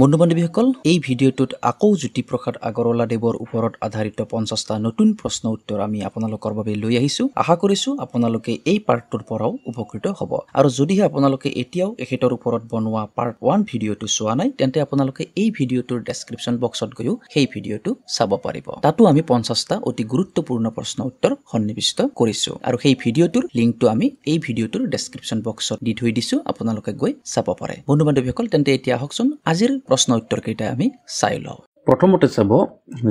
বন্ধু বান্ধৱীসকল এই ভিডিঅ'টোত আকৌ জ্যোতিপ্ৰসাদ আগৰৱালা দেৱৰ ওপৰত আধাৰিত পঞ্চাছটা নতুন প্ৰশ্ন উত্তৰ আমি আপোনালোকৰ বাবে লৈ আহিছো আশা কৰিছো আপোনালোকে এই পাৰ্টটোৰ পৰাও উপকৃত হ'ব আৰু যদিহে আপোনালোকে এতিয়াও এখেতৰ ওপৰত বনোৱা পাৰ্ট ওৱান ভিডিঅ'টো চোৱা নাই তেন্তে আপোনালোকে এই ভিডিঅ'টোৰ ডেছক্ৰিপশ্যন বক্সত গৈও সেই ভিডিঅ'টো চাব পাৰিব তাতো আমি পঞ্চাছটা অতি গুৰুত্বপূৰ্ণ প্ৰশ্ন উত্তৰ সন্নিৱিষ্ট কৰিছো আৰু সেই ভিডিঅ'টোৰ লিংকটো আমি এই ভিডিঅ'টোৰ ডেছক্ৰিপশ্যন বক্সত দি থৈ দিছো আপোনালোকে গৈ চাব পাৰে বন্ধু বান্ধৱীসকল তেন্তে এতিয়া আহকচোন আজিৰ প্ৰশ্ন উত্তৰকেইটা আমি চাই লওঁ প্ৰথমতে চাব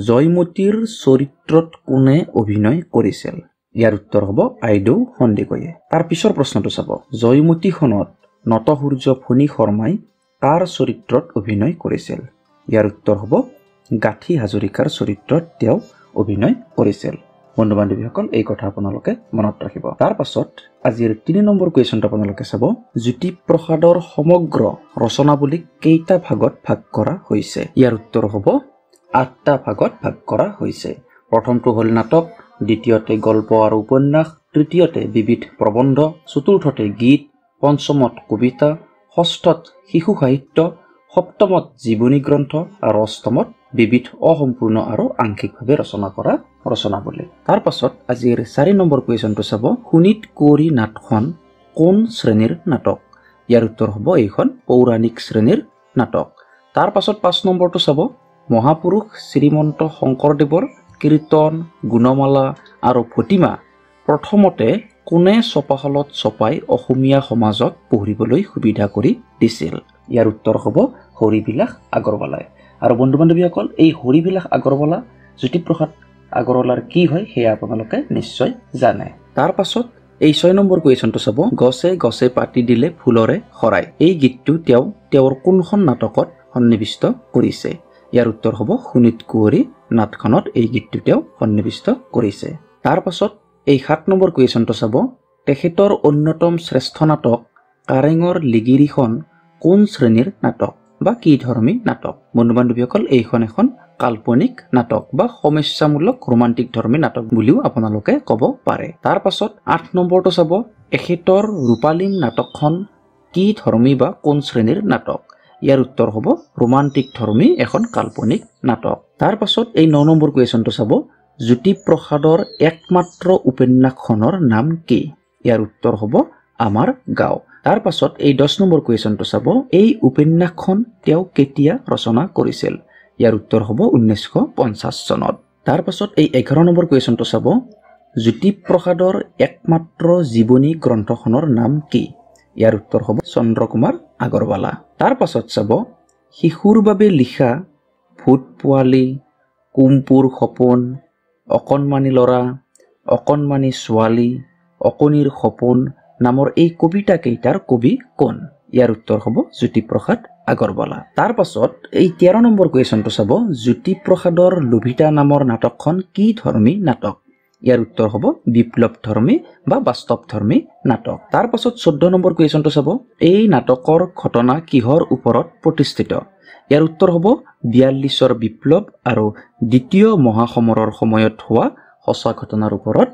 জয়মতীৰ চৰিত্ৰত কোনে অভিনয় কৰিছিল ইয়াৰ উত্তৰ হ'ব আইদেউ সন্দিকৈয়ে তাৰ পিছৰ প্ৰশ্নটো চাব জয়মতীখনত সূৰ্য ফণী শৰ্মাই কাৰ চৰিত্ৰত অভিনয় কৰিছিল ইয়াৰ উত্তৰ হ'ব গাঠি হাজৰিকাৰ চৰিত্ৰত তেওঁ অভিনয় কৰিছিল বন্ধু বান্ধৱীসকল এই কথা আপোনালোকে মনত ৰাখিব তাৰপাছত আজিৰ তিনি নম্বৰ কুৱেশ্যনটো আপোনালোকে চাব জ্যোতিপ্ৰসাদৰ সমগ্ৰ ৰচনাৱলী কেইটা ভাগত ভাগ কৰা হৈছে ইয়াৰ উত্তৰ হ'ব আঠটা ভাগত ভাগ কৰা হৈছে প্ৰথমটো হ'ল নাটক দ্বিতীয়তে গল্প আৰু উপন্যাস তৃতীয়তে বিবিধ প্ৰবন্ধ চতুৰ্থতে গীত পঞ্চমত কবিতা ষষ্ঠত শিশু সাহিত্য সপ্তমত জীৱনী গ্ৰন্থ আৰু অষ্টমত বিবিধ অসম্পূৰ্ণ আৰু আংশিকভাৱে ৰচনা কৰা ৰচনা বুলি তাৰপাছত আজিৰ চাৰি নম্বৰ কুৱেশ্যনটো চাব শুনিত কৰি নাটখন কোন শ্ৰেণীৰ নাটক ইয়াৰ উত্তৰ হ'ব এইখন পৌৰাণিক শ্ৰেণীৰ নাটক তাৰপাছত পাঁচ নম্বৰটো চাব মহাপুৰুষ শ্ৰীমন্ত শংকৰদেৱৰ কীৰ্তন গুণমালা আৰু ফটিমা প্ৰথমতে কোনে ছপাশালত চপাই অসমীয়া সমাজত পঢ়িবলৈ সুবিধা কৰি দিছিল ইয়াৰ উত্তৰ হ'ব হৰিবিলাস আগৰৱালাই আৰু বন্ধু বান্ধৱীসকল এই হৰিবিলাস আগৰৱালা জ্যোতিপ্ৰসাদ আগৰৱালাৰ কি হয় সেয়া আপোনালোকে নিশ্চয় জানে তাৰ পাছত এই ছয় নম্বৰ কুৱেশ্যনটো চাব গছে গছে পাতি দিলে ফুলৰে শৰাই এই গীতটো তেওঁ তেওঁৰ কোনখন নাটকত সন্নিৱিষ্ট কৰিছে ইয়াৰ উত্তৰ হ'ব সুনীত কুঁৱৰী নাটখনত এই গীতটো তেওঁ সন্নিৱিষ্ট কৰিছে তাৰ পাছত এই সাত নম্বৰ কুৱেশ্যনটো চাব তেখেতৰ অন্যতম শ্ৰেষ্ঠ নাটক কাৰেঙৰ লিগিৰিখন কোন শ্ৰেণীৰ নাটক বা কি ধৰ্মী নাটক বন্ধু বান্ধৱীসকল এইখন এখন কাল্পনিক নাটক বা সমস্যামূলক ৰোমান্টিক ধৰ্মী নাটক বুলিও আপোনালোকে ক'ব পাৰে তাৰ পাছত আঠ নম্বৰটো চাব এখেতৰ ৰূপালীন নাটকখন কি ধৰ্মী বা কোন শ্ৰেণীৰ নাটক ইয়াৰ উত্তৰ হ'ব ৰোমান্টিক ধৰ্মী এখন কাল্পনিক নাটক তাৰ পাছত এই ন নম্বৰ কুৱেশ্যনটো চাব জ্যোতিপ্ৰসাদৰ একমাত্ৰ উপন্যাসখনৰ নাম কি ইয়াৰ উত্তৰ হ'ব আমাৰ গাঁও তাৰ পাছত এই দহ নম্বৰ কুৱেশ্যনটো চাব এই উপন্যাসখন তেওঁ কেতিয়া ৰচনা কৰিছিল ইয়াৰ উত্তৰ হ'ব ঊনৈছশ পঞ্চাছ চনত তাৰপাছত এই এঘাৰ নম্বৰ কুৱেশ্যনটো চাব জ্যোতিপ্ৰসাদৰ একমাত্ৰ জীৱনী গ্ৰন্থখনৰ নাম কি ইয়াৰ উত্তৰ হ'ব চন্দ্ৰ কুমাৰ আগৰৱালা পাছত চাব শিশুৰ বাবে লিখা ভূত পোৱালি কুমপুৰ সপোন অকণমানি ল'ৰা অকণমানি ছোৱালী অকণিৰ সপোন নামৰ এই কবিতাকেইটাৰ কবি কোন ইয়াৰ উত্তৰ হ'ব জ্যোতিপ্ৰসাদ আগৰৱালা তাৰপাছত এই তেৰ নম্বৰ কুৱেশ্যনটো চাব জ্যোতিপ্ৰসাদৰ লোভিতা নামৰ নাটকখন কি ধৰ্মী নাটক ইয়াৰ উত্তৰ হ'ব বিপ্লৱ ধৰ্মী বা বাস্তৱ ধৰ্মী নাটক তাৰপাছত চৈধ্য নম্বৰ কুৱেশ্যনটো চাব এই নাটকৰ ঘটনা কিহৰ ওপৰত প্ৰতিষ্ঠিত ইয়াৰ উত্তৰ হ'ব বিয়াল্লিছৰ বিপ্লৱ আৰু দ্বিতীয় মহাসমৰৰ সময়ত হোৱা সঁচা ঘটনাৰ ওপৰত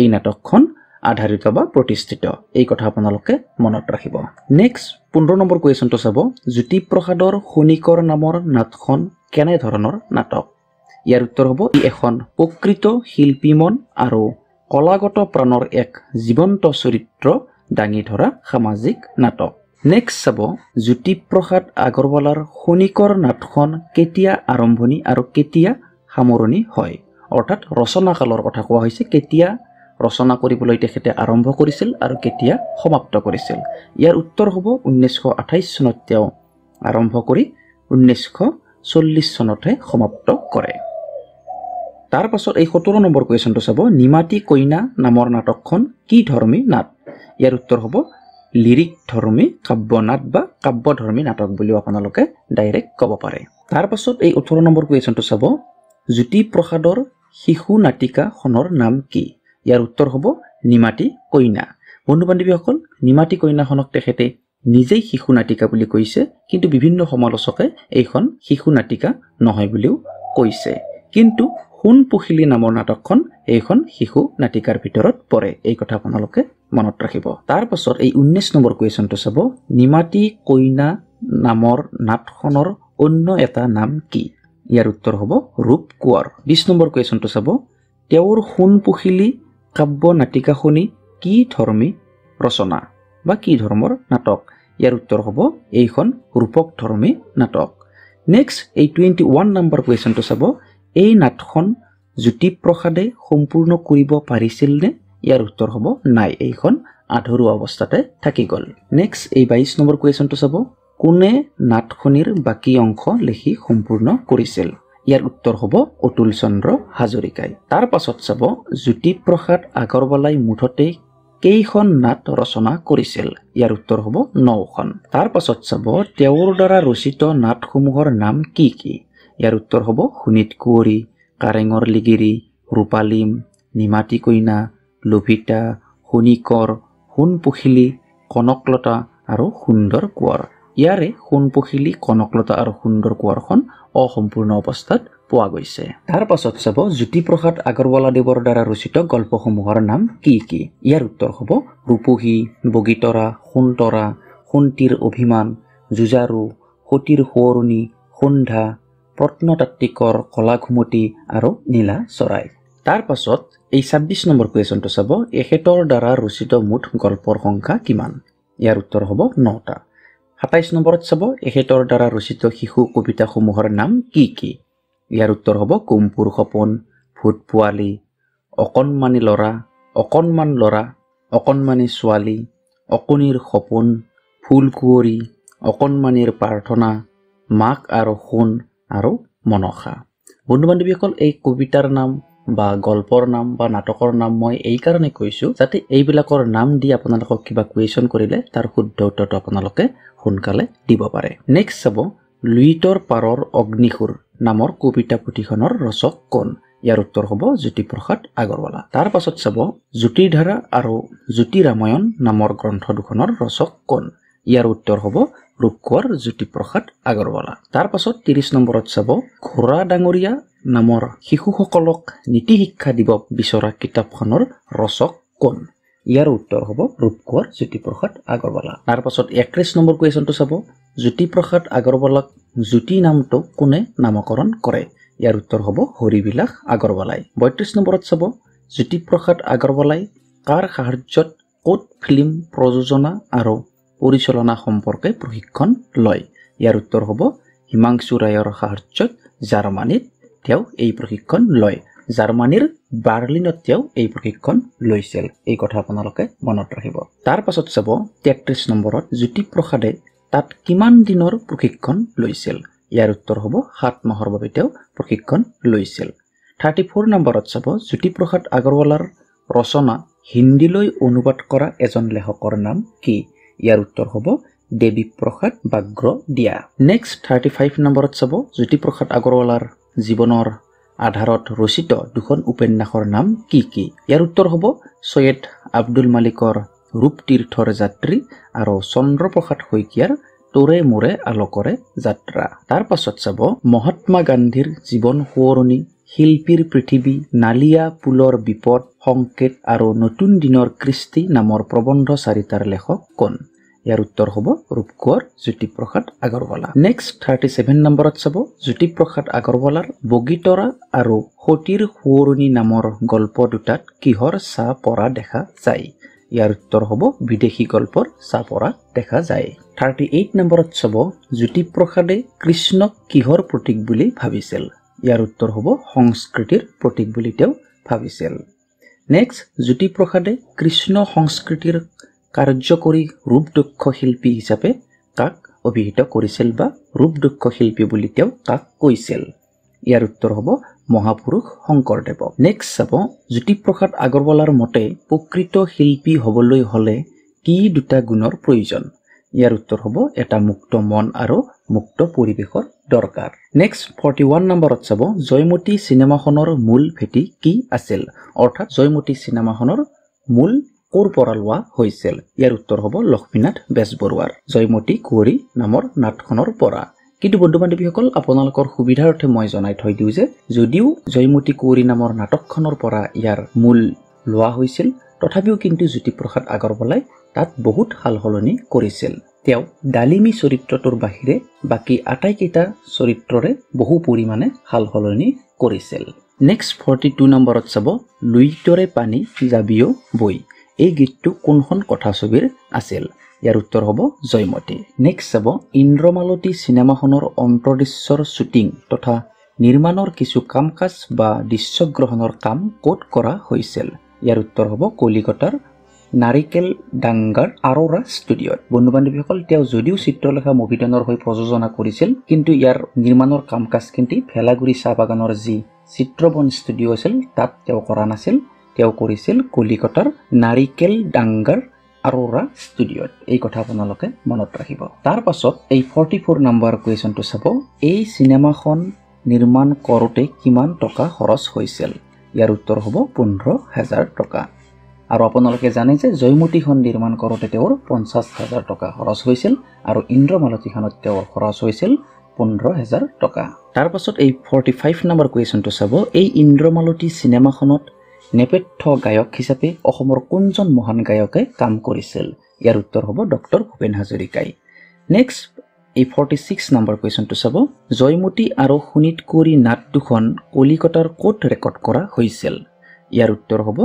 এই নাটকখন আধাৰিত বা প্ৰতিষ্ঠিত এই কথা আপোনালোকে মনত ৰাখিব নেক্সট পোন্ধৰ নম্বৰ কুৱেশ্যনটো চাব জ্যোতিপ্ৰসাদৰ সুনিকৰ নামৰ নাটখন কেনেধৰণৰ নাটক ইয়াৰ উত্তৰ হ'ব ই এখন প্ৰকৃত শিল্পী মন আৰু কলাগত প্ৰাণৰ এক জীৱন্ত চৰিত্ৰ দাঙি ধৰা সামাজিক নাটক নেক্সট চাব জ্যোতিপ্ৰসাদ আগৰৱালাৰ সুনিকৰ নাটখন কেতিয়া আৰম্ভণি আৰু কেতিয়া সামৰণি হয় অৰ্থাৎ ৰচনাকালৰ কথা কোৱা হৈছে কেতিয়া ৰচনা কৰিবলৈ তেখেতে আৰম্ভ কৰিছিল আৰু কেতিয়া সমাপ্ত কৰিছিল ইয়াৰ উত্তৰ হ'ব ঊনৈছশ আঠাইছ চনত তেওঁ আৰম্ভ কৰি ঊনৈছশ চল্লিছ চনতহে সমাপ্ত কৰে তাৰপাছত এই সোতৰ নম্বৰ কুৱেশ্যনটো চাব নিমাতি কইনা নামৰ নাটকখন কি ধৰ্মী নাট ইয়াৰ উত্তৰ হ'ব লিৰিক ধৰ্মী কাব্য নাট বা কাব্যধৰ্মী নাটক বুলিও আপোনালোকে ডাইৰেক্ট ক'ব পাৰে তাৰপাছত এই ওঠৰ নম্বৰ কুৱেশ্যনটো চাব জ্যোতিপ্ৰসাদৰ শিশু নাটিকাখনৰ নাম কি ইয়াৰ উত্তৰ হ'ব নিমাতি কইনা বন্ধু বান্ধৱীসকল নিমাতি কইনাখনক তেখেতে নিজেই শিশু নাটিকা বুলি কৈছে কিন্তু বিভিন্ন সমালোচকে এইখন শিশু নাটিকা নহয় বুলিও কৈছে কিন্তু সোণ সোণপুখিলি নামৰ নাটকখন এইখন শিশু নাটিকাৰ ভিতৰত পৰে এই কথা আপোনালোকে মনত ৰাখিব তাৰপাছত এই ঊনৈছ নম্বৰ কুৱেশ্যনটো চাব নিমাতি কইনা নামৰ নাটখনৰ অন্য এটা নাম কি ইয়াৰ উত্তৰ হ'ব ৰূপ কোঁৱৰ বিছ নম্বৰ কুৱেশ্যনটো চাব তেওঁৰ সোণ সোণপুখিলি কাব্য নাটিকা শুনি কি ধৰ্মী ৰচনা বা কি ধৰ্মৰ নাটক ইয়াৰ উত্তৰ হ'ব এইখন ৰূপক ধৰ্মী নাটক নেক্সট এই টুৱেণ্টি ওৱান নম্বৰ কুৱেশ্যনটো চাব এই নাটখন জ্যোতিপ্ৰসাদে সম্পূৰ্ণ কৰিব পাৰিছিল নে ইয়াৰ উত্তৰ হ'ব নাই এইখন আধৰুৱা অৱস্থাতে থাকি গ'ল নেক্সট এই বাইছ নম্বৰ কুৱেশ্যনটো চাব কোনে নাটখনিৰ বাকী অংশ লিখি সম্পূৰ্ণ কৰিছিল ইয়াৰ উত্তৰ হ'ব অতুল চন্দ্ৰ হাজৰিকাই তাৰ পাছত চাব জ্যোতিপ্ৰসাদ আগৰৱালাই মুঠতে কেইখন নাট ৰচনা কৰিছিল ইয়াৰ উত্তৰ হ'ব নখন তাৰ পাছত চাব তেওঁৰ দ্বাৰা ৰচিত নাটসমূহৰ নাম কি কি ইয়াৰ উত্তৰ হ'ব সুনীত কুঁৱৰী কাৰেঙৰ লিগিৰি ৰূপালীম নিমাতি কইনা লোভিতা সোণ সোণপখিলি কনকলতা আৰু সুন্দৰ কোঁৱৰ ইয়াৰে সোণপখিলি কনকলতা আৰু সুন্দৰ কোঁৱৰখন অসম্পূৰ্ণ অৱস্থাত পোৱা গৈছে তাৰ পাছত চাব জ্যোতিপ্ৰসাদ আগৰৱালাদেৱৰ দ্বাৰা ৰচিত গল্পসমূহৰ নাম কি কি ইয়াৰ উত্তৰ হ'ব ৰূপহী বগীতৰা সোণতৰা সোণটিৰ অভিমান যুঁজাৰু সতীৰ সোঁৱৰণি সন্ধ্যা প্ৰত্নতাত্বিকৰ কলাঘুমতি আৰু নীলা চৰাই তাৰ পাছত এই ছাব্বিছ নম্বৰ কুৱেশ্যনটো চাব এখেতৰ দ্বাৰা ৰচিত মুঠ গল্পৰ সংখ্যা কিমান ইয়াৰ উত্তৰ হ'ব নটা সাতাইছ নম্বৰত চাব এখেতৰ দ্বাৰা ৰচিত শিশু কবিতাসমূহৰ নাম কি কি ইয়াৰ উত্তৰ হ'ব কুম্পুৰ সপোন ভূত পোৱালি অকণমানি ল'ৰা অকণমান ল'ৰা অকণমানি ছোৱালী অকণিৰ সপোন ফুলকুঁৱৰী অকণমানিৰ প্ৰাৰ্থনা মাক আৰু সোণ আৰু মনসা বন্ধু বান্ধৱীসকল এই কবিতাৰ নাম বা গল্পৰ নাম বা নাটকৰ নাম মই এইকাৰণে কৈছোঁ যাতে এইবিলাকৰ নাম দি আপোনালোকক কিবা কুৱেশ্যন কৰিলে তাৰ শুদ্ধ উত্তৰটো আপোনালোকে সোনকালে দিব পাৰে নেক্সট চাব লুইটৰ পাৰৰ অগ্নিশুৰ নামৰ কবিতা পুথিখনৰ ৰচক কণ ইয়াৰ উত্তৰ হ'ব জ্যোতিপ্ৰসাদ আগৰৱালা তাৰ পাছত চাব জ্যোতিৰধাৰা আৰু জ্যোতি ৰামায়ণ নামৰ গ্ৰন্থ দুখনৰ ৰচক কণ ইয়াৰ উত্তৰ হ'ব ৰূপ ৰূপকোঁৱৰ জ্যোতিপ্ৰসাদ আগৰৱালা তাৰ পাছত ত্ৰিছ নম্বৰত চাব ঘোঁৰা ডাঙৰীয়া নামৰ শিশুসকলক নীতি শিক্ষা দিব বিচৰা কিতাপখনৰ ৰচক কোন ইয়াৰ উত্তৰ হ'ব ৰূপ কোঁৱৰ জ্যোতিপ্ৰসাদ আগৰৱালা তাৰ পাছত একত্ৰিছ নম্বৰ কুৱেশ্যনটো চাব জ্যোতিপ্ৰসাদ আগৰৱালাক জ্যোতি নামটো কোনে নামকৰণ কৰে ইয়াৰ উত্তৰ হ'ব হৰিবিলাস আগৰৱালাই বত্ৰিছ নম্বৰত চাব জ্যোতিপ্ৰসাদ আগৰৱালাই কাৰ সাহাৰ্যত ক'ত ফিল্ম প্ৰযোজনা আৰু পৰিচালনা সম্পৰ্কে প্ৰশিক্ষণ লয় ইয়াৰ উত্তৰ হ'ব হিমাংশু ৰায়ৰ সাহাৰ্যত জাৰ্মানীত তেওঁ এই প্ৰশিক্ষণ লয় জাৰ্মানীৰ বাৰ্লিনত তেওঁ এই প্ৰশিক্ষণ লৈছিল এই কথা আপোনালোকে মনত ৰাখিব তাৰ পাছত চাব তেত্ৰিছ নম্বৰত জ্যোতিপ্ৰসাদে তাত কিমান দিনৰ প্ৰশিক্ষণ লৈছিল ইয়াৰ উত্তৰ হ'ব সাত মাহৰ বাবে তেওঁ প্ৰশিক্ষণ লৈছিল থাৰ্টি ফ'ৰ নম্বৰত চাব জ্যোতিপ্ৰসাদ আগৰৱালাৰ ৰচনা হিন্দীলৈ অনুবাদ কৰা এজন লেখকৰ নাম কি ইয়াৰ উত্তৰ হ'ব দেৱী প্ৰসাদ বাগ্ৰ দিয়া নেক্সট থাৰ্টি ফাইভ নম্বৰত চাব জ্যোতিপ্ৰসাদ আগৰৱালাৰ জীৱনৰ আধাৰত ৰচিত দুখন উপন্যাসৰ নাম কি কি ইয়াৰ উত্তৰ হ'ব ছৈয়দ আব্দুল মালিকৰ ৰূপতীৰ্থৰ যাত্ৰী আৰু চন্দ্ৰপ্ৰসাদ শইকীয়াৰ তোৰে মোৰে আলোকৰে যাত্ৰা তাৰ পাছত চাব মহাত্মা গান্ধীৰ জীৱন সোঁৱৰণি শিল্পীৰ পৃথিৱী নালিয়া পুলৰ বিপদ সংকেত আৰু নতুন দিনৰ কৃষ্টি নামৰ প্ৰবন্ধ চাৰিটাৰ লেখক কোন ইয়াৰ উত্তৰ হ'ব Rupkonwar Jyotiprasad Agarwala next thirty seven নম্বৰত চাব জ্যোতিপ্ৰসাদ আগৰৱালাৰ বগীতৰা আৰু সতীৰ সোঁৱৰণী নামৰ গল্প দুটাত কিহৰ চাহ পৰা দেখা যায় ইয়াৰ উত্তৰ হ'ব বিদেশী গল্পৰ চাহ পৰা দেখা যায় থাৰ্টি এইট নম্বৰত চাব জ্যোতিপ্ৰসাদে কৃষ্ণক কিহৰ প্ৰতীক বুলি ভাবিছিল ইয়াৰ উত্তৰ হ'ব সংস্কৃতিৰ প্ৰতীক বুলি তেওঁ ভাবিছিল নেক্সট জ্যোতিপ্ৰসাদে কৃষ্ণ সংস্কৃতিৰ কাৰ্যকৰী ৰূপদক্ষ শিল্পী হিচাপে তাক অভিহিত কৰিছিল বা ৰূপদক্ষ শিল্পী বুলি তেওঁ তাক কৈছিল ইয়াৰ উত্তৰ হ'ব মহাপুৰুষ শংকৰদেৱ নেক্সট চাব জ্যোতিপ্ৰসাদ আগৰৱালাৰ মতে প্ৰকৃত শিল্পী হ'বলৈ হ'লে কি দুটা গুণৰ প্ৰয়োজন ইয়াৰ উত্তৰ হ'ব এটা মুক্ত মন আৰু মুক্ত পৰিৱেশৰ দৰকাৰ নেক্সট ফৰ্টি ওৱান নম্বৰত চাব জয়মতী চিনেমাখনৰ মূল ভেটি কি আছিল অৰ্থাৎ জয়মতী চিনেমাখনৰ মূল কোৰ পৰা লোৱা হৈছিল ইয়াৰ উত্তৰ হ'ব লক্ষ্মীনাথ বেজবৰুৱাৰ জয়মতী কুঁৱৰী নামৰ নাটখনৰ পৰা কিন্তু বন্ধু বান্ধৱীসকল আপোনালোকৰ সুবিধাৰ্থে মই জনাই থৈ দিওঁ যে যদিও জয়মতী কুঁৱৰী নামৰ নাটকখনৰ পৰা ইয়াৰ মূল লোৱা হৈছিল তথাপিও কিন্তু জ্যোতিপ্ৰসাদ আগৰৱালাই তাত বহুত সাল সলনি কৰিছিল তেওঁ ডালিমী চৰিত্ৰটোৰ বাহিৰে বাকী আটাইকেইটা চৰিত্ৰৰে বহু পৰিমাণে সাল সলনি কৰিছিল নেক্সট ফৰ্টি টু নম্বৰত চাব লুইটৰে পানী জাবিঅ' বৈ এই গীতটো কোনখন কথাছবিৰ আছিল ইয়াৰ উত্তৰ হ'ব জয়মতী নেক্সট চাব ইন্দ্ৰমালতী চিনেমাখনৰ অন্তৰ্দৃশ্যৰ শ্বুটিং তথা নিৰ্মাণৰ কিছু কাম কাজ বা দৃশ্যগ্ৰহণৰ কাম ক'ত কৰা হৈছিল ইয়াৰ উত্তৰ হ'ব কলিকতাৰ নাৰিকেল ডাংগাৰ আৰোৰা ষ্টুডিঅ'ত বন্ধু বান্ধৱীসকল তেওঁ যদিও চিত্ৰলেখা মভিধানৰ হৈ প্ৰযোজনা কৰিছিল কিন্তু ইয়াৰ নিৰ্মাণৰ কাম কাজখিনি ভেলাগুৰি চাহ বাগানৰ যি চিত্ৰবন ষ্টুডিঅ' আছিল তাত তেওঁ কৰা নাছিল তেওঁ কৰিছিল কলিকতাৰ নাৰিকেল ডাংগাৰ আৰোৰা ষ্টুডিঅ'ত এই কথা আপোনালোকে মনত ৰাখিব তাৰ পাছত এই ফৰ্টি ফ'ৰ নাম্বাৰ কুৱেশ্যনটো চাব এই চিনেমাখন নিৰ্মাণ কৰোঁতে কিমান টকা খৰচ হৈছিল ইয়াৰ উত্তৰ হ'ব পোন্ধৰ হাজাৰ টকা আৰু আপোনালোকে জানে যে জয়মতীখন নিৰ্মাণ কৰোঁতে তেওঁৰ পঞ্চাছ হাজাৰ টকা খৰচ হৈছিল আৰু ইন্দ্ৰমালতীখনত তেওঁৰ খৰচ হৈছিল পোন্ধৰ হাজাৰ টকা তাৰপাছত এই ফৰ্টি ফাইভ নাম্বাৰ কুৱেশ্যনটো চাব এই ইন্দ্ৰমালতী চিনেমাখনত নেপথ্য গায়ক হিচাপে অসমৰ কোনজন মহান গায়কে কাম কৰিছিল ইয়াৰ উত্তৰ হ'ব ডক্টৰ ভূপেন হাজৰিকাই নেক্সট এই ফৰ্টি ছিক্স নম্বৰ কুৱেশ্যনটো চাব জয়মতী আৰু শোণিতকুৰী নাট দুখন কলিকতাৰ ক'ত ৰেকৰ্ড কৰা হৈছিল ইয়াৰ উত্তৰ হ'ব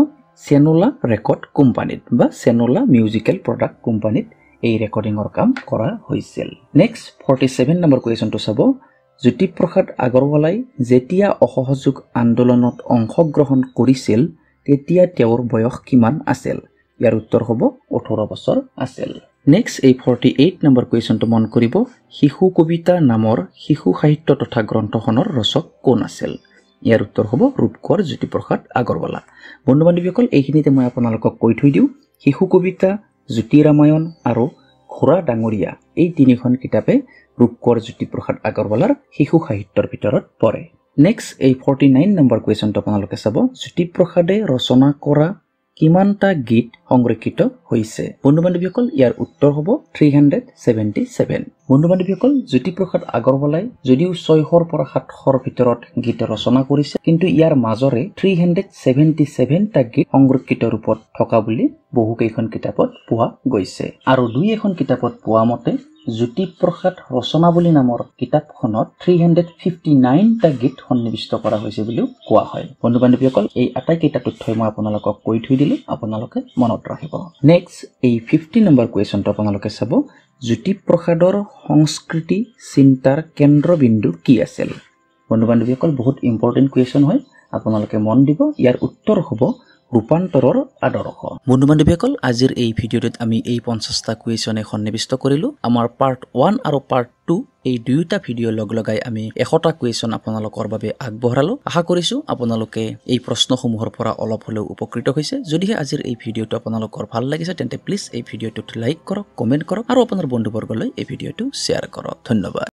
চেনোলা ৰেকৰ্ড কোম্পানীত বা চেনোলা মিউজিকেল প্ৰডাক্ট কোম্পানীত এই ৰেকৰ্ডিঙৰ কাম কৰা হৈছিল নেক্সট ফৰ্টি ছেভেন নম্বৰ কুৱেশ্যনটো চাব জ্যোতিপ্ৰসাদ আগৰৱালাই যেতিয়া অসহযোগ আন্দোলনত অংশগ্ৰহণ কৰিছিল তেতিয়া তেওঁৰ বয়স কিমান আছিল ইয়াৰ উত্তৰ হ'ব ওঠৰ বছৰ আছিল নেক্সট এই ফৰ্টি এইট নম্বৰ কুৱেশ্যনটো মন কৰিব শিশু কবিতা নামৰ শিশু সাহিত্য তথা গ্ৰন্থখনৰ ৰচক কোন আছিল ইয়াৰ উত্তৰ হ'ব ৰূপকোঁৱৰ জ্যোতিপ্ৰসাদ আগৰৱালা বন্ধু বান্ধৱীসকল এইখিনিতে মই আপোনালোকক কৈ থৈ দিওঁ শিশু কবিতা জ্যোতি ৰামায়ণ আৰু খুৰা ডাঙৰীয়া এই তিনিখন কিতাপে ৰূপকোঁৱৰ জ্যোতিপ্ৰসাদ আগৰৱালাৰ শিশু সাহিত্যৰ ভিতৰত পৰে নেক্সট এই ফৰ্টি নাইন নম্বৰ কুৱেশ্যনটো আপোনালোকে চাব জ্যোতিপ্ৰসাদে ৰচনা কৰা কিমানটা গীত সংৰক্ষিত হৈছে বন্ধু বান্ধৱীসকল ইয়াৰ উত্তৰ হ'ব থ্ৰী হাণ্ড্ৰেড ছেভেণ্টি ছেভেন বন্ধু বান্ধৱীসকল জ্যোতিপ্ৰসাদ আগৰৱালাই যদিও ছয়শৰ পৰা সাতশৰ ভিতৰত গীত ৰচনা কৰিছে কিন্তু ইয়াৰ মাজৰে থ্ৰী হাণ্ড্ৰেড ছেভেণ্টি ছেভেনটা গীত সংৰক্ষিত ৰূপত থকা বুলি বহুকেইখন কিতাপত পোৱা গৈছে আৰু দুই এখন কিতাপত পোৱা মতে জ্যোতিপ্ৰসাদ ৰচনাৱলী নামৰ কিতাপখনত থ্ৰী হাণ্ড্ৰেড ফিফটি নাইনটা গীত সন্নিৱিষ্ট কৰা হৈছে বুলিও কোৱা হয় বন্ধু বান্ধৱীসকল এই আটাইকেইটা তথ্যই মই আপোনালোকক কৈ থৈ দিলোঁ আপোনালোকে মনত ৰাখিব নেক্সট এই ফিফটি নম্বৰ কুৱেশ্যনটো আপোনালোকে চাব জ্যোতিপ্ৰসাদৰ সংস্কৃতি চিন্তাৰ কেন্দ্ৰবিন্দু কি আছিল বন্ধু বান্ধৱীসকল বহুত ইম্পৰ্টেণ্ট কুৱেশ্যন হয় আপোনালোকে মন দিব ইয়াৰ উত্তৰ হ'ব ৰূপান্তৰৰ আদৰ্শ বন্ধু বান্ধৱীসকল আজিৰ এই ভিডিঅ'টোত আমি এই পঞ্চাছটা কুৱেশ্যনে সন্নিৱিষ্ট কৰিলোঁ আমাৰ পাৰ্ট ওৱান আৰু পাৰ্ট টু এই দুয়োটা ভিডিঅ' লগ লগাই আমি এশটা কুৱেশ্যন আপোনালোকৰ বাবে আগবঢ়ালোঁ আশা কৰিছোঁ আপোনালোকে এই প্ৰশ্নসমূহৰ পৰা অলপ হ'লেও উপকৃত হৈছে যদিহে আজিৰ এই ভিডিঅ'টো আপোনালোকৰ ভাল লাগিছে তেন্তে প্লিজ এই ভিডিঅ'টোত লাইক কৰক কমেণ্ট কৰক আৰু আপোনাৰ বন্ধুবৰ্গলৈ এই ভিডিঅ'টো শ্বেয়াৰ কৰক ধন্যবাদ